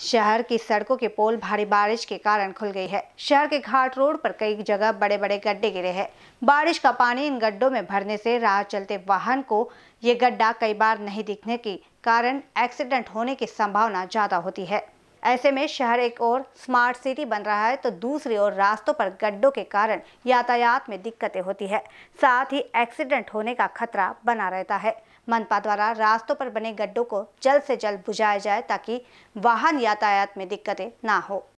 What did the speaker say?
शहर की सड़कों के पोल भारी बारिश के कारण खुल गई है शहर के घाट रोड पर कई जगह बड़े बड़े गड्ढे गिरे हैं बारिश का पानी इन गड्ढों में भरने से राह चलते वाहन को ये गड्ढा कई बार नहीं दिखने के कारण एक्सीडेंट होने की संभावना ज्यादा होती है ऐसे में शहर एक ओर स्मार्ट सिटी बन रहा है तो दूसरी ओर रास्तों पर गड्ढों के कारण यातायात में दिक्कतें होती है साथ ही एक्सीडेंट होने का खतरा बना रहता है मनपा द्वारा रास्तों पर बने गड्ढों को जल्द से जल्द बुझाया जाए ताकि वाहन यातायात में दिक्कतें ना हो